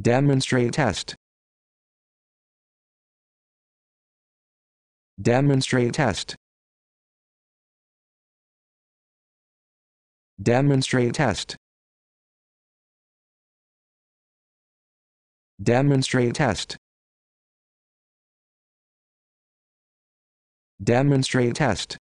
Demonstrate test. Demonstrate test. Demonstrate test. Demonstrate test. Demonstrate test.